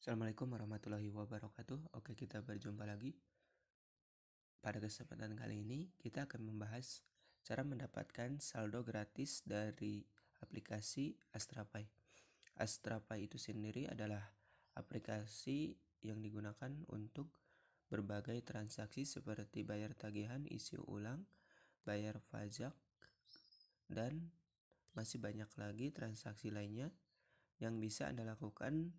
Assalamualaikum warahmatullahi wabarakatuh. Oke, kita berjumpa lagi. Pada kesempatan kali ini, kita akan membahas cara mendapatkan saldo gratis dari aplikasi Astrapay. Astrapay itu sendiri adalah aplikasi yang digunakan untuk berbagai transaksi seperti bayar tagihan, isi ulang, bayar pajak, dan masih banyak lagi transaksi lainnya yang bisa Anda lakukan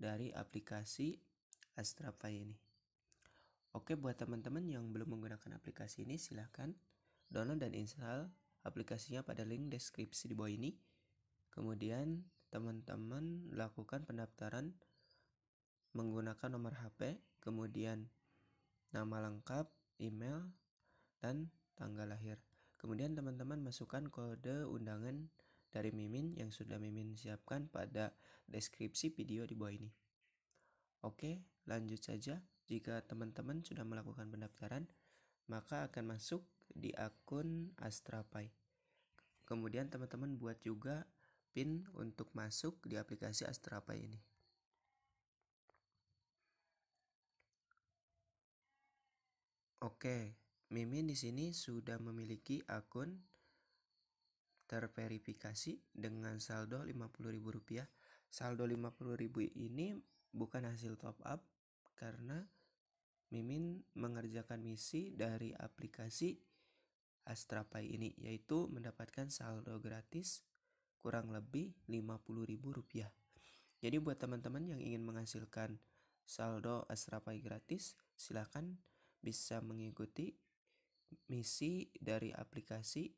dari aplikasi Astrapay ini. Oke, buat teman-teman yang belum menggunakan aplikasi ini, silahkan download dan install aplikasinya pada link deskripsi di bawah ini. Kemudian, teman-teman lakukan pendaftaran menggunakan nomor HP, kemudian nama lengkap, email, dan tanggal lahir. Kemudian, teman-teman masukkan kode undangan dari Mimin yang sudah Mimin siapkan pada deskripsi video di bawah ini. Oke, lanjut saja. Jika teman-teman sudah melakukan pendaftaran, maka akan masuk di akun Astrapay. Kemudian teman-teman buat juga PIN untuk masuk di aplikasi Astrapay ini. Oke, Mimin di sini sudah memiliki akun terverifikasi dengan saldo Rp50.000. Saldo Rp50.000 ini bukan hasil top up karena Mimin mengerjakan misi dari aplikasi Astrapay ini yaitu mendapatkan saldo gratis kurang lebih Rp50.000. Jadi buat teman-teman yang ingin menghasilkan saldo Astrapay gratis, silakan bisa mengikuti misi dari aplikasi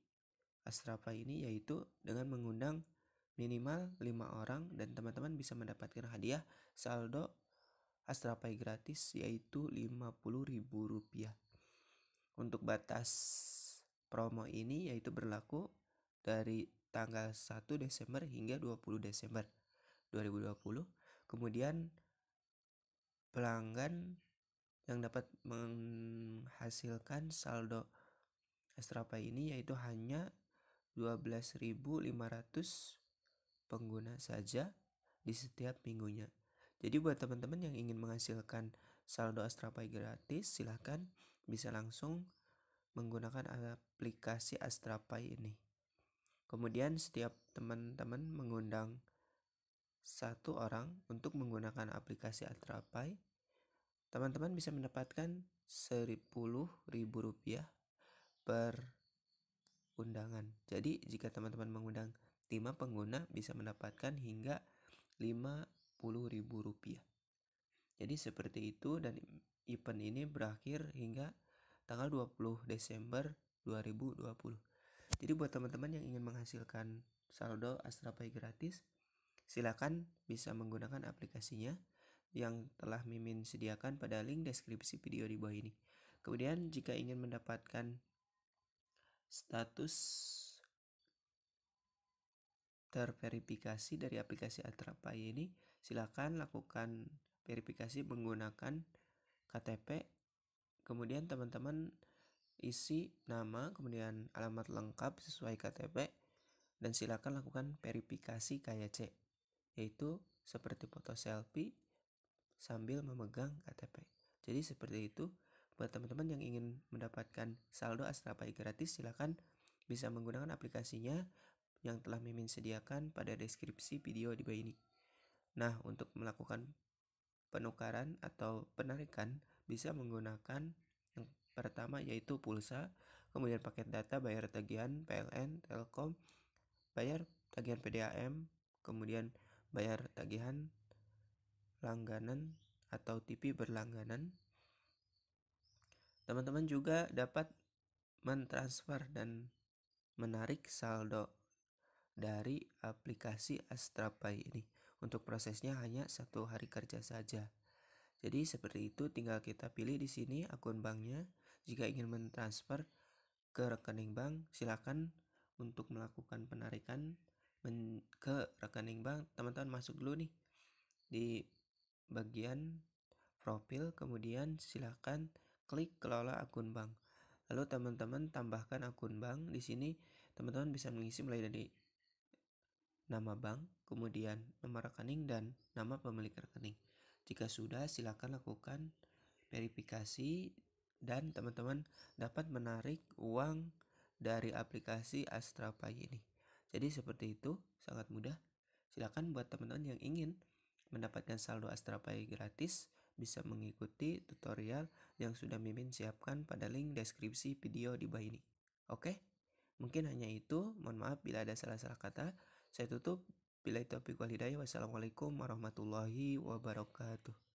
Astrapa ini yaitu dengan mengundang minimal 5 orang dan teman-teman bisa mendapatkan hadiah saldo Astrapai gratis yaitu Rp50.000. Untuk batas promo ini yaitu berlaku dari tanggal 1 Desember hingga 20 Desember 2020. Kemudian pelanggan yang dapat menghasilkan saldo Astrapai ini yaitu hanya 12.500 pengguna saja di setiap minggunya. Jadi buat teman-teman yang ingin menghasilkan saldo Astrapay gratis, silahkan bisa langsung menggunakan aplikasi Astrapay ini. Kemudian setiap teman-teman mengundang satu orang untuk menggunakan aplikasi Astrapay, teman-teman bisa mendapatkan Rp10.000 per undangan. Jadi jika teman-teman mengundang 5 pengguna bisa mendapatkan hingga Rp50.000. Jadi seperti itu dan event ini berakhir hingga tanggal 20 Desember 2020. Jadi buat teman-teman yang ingin menghasilkan saldo Astrapay gratis, silakan bisa menggunakan aplikasinya yang telah Mimin sediakan pada link deskripsi video di bawah ini. Kemudian jika ingin mendapatkan status terverifikasi dari aplikasi Atrapai ini, silakan lakukan verifikasi menggunakan KTP. Kemudian teman-teman isi nama, kemudian alamat lengkap sesuai KTP dan silakan lakukan verifikasi kayak C, yaitu seperti foto selfie sambil memegang KTP. Jadi seperti itu Buat teman-teman yang ingin mendapatkan saldo Astrapay gratis, silahkan bisa menggunakan aplikasinya yang telah Mimin sediakan pada deskripsi video di bawah ini. Nah, untuk melakukan penukaran atau penarikan bisa menggunakan yang pertama yaitu pulsa, kemudian paket data, bayar tagihan PLN, Telkom, bayar tagihan PDAM, kemudian bayar tagihan langganan atau TV berlangganan, Teman-teman juga dapat mentransfer dan menarik saldo dari aplikasi Astrapay ini. Untuk prosesnya hanya satu hari kerja saja. Jadi seperti itu tinggal kita pilih di sini akun banknya. Jika ingin mentransfer ke rekening bank silakan untuk melakukan penarikan ke rekening bank teman-teman masuk dulu nih di bagian profil kemudian silakan klik kelola akun bank. Lalu teman-teman tambahkan akun bank. Di sini teman-teman bisa mengisi mulai dari nama bank, kemudian nomor rekening dan nama pemilik rekening. Jika sudah silakan lakukan verifikasi dan teman-teman dapat menarik uang dari aplikasi AstraPay ini. Jadi seperti itu, sangat mudah. Silakan buat teman-teman yang ingin mendapatkan saldo AstraPay gratis bisa mengikuti tutorial yang sudah Mimin siapkan pada link deskripsi video di bawah ini. Oke? Mungkin hanya itu. Mohon maaf bila ada salah-salah kata. Saya tutup. Bila itu api Wassalamualaikum warahmatullahi wabarakatuh.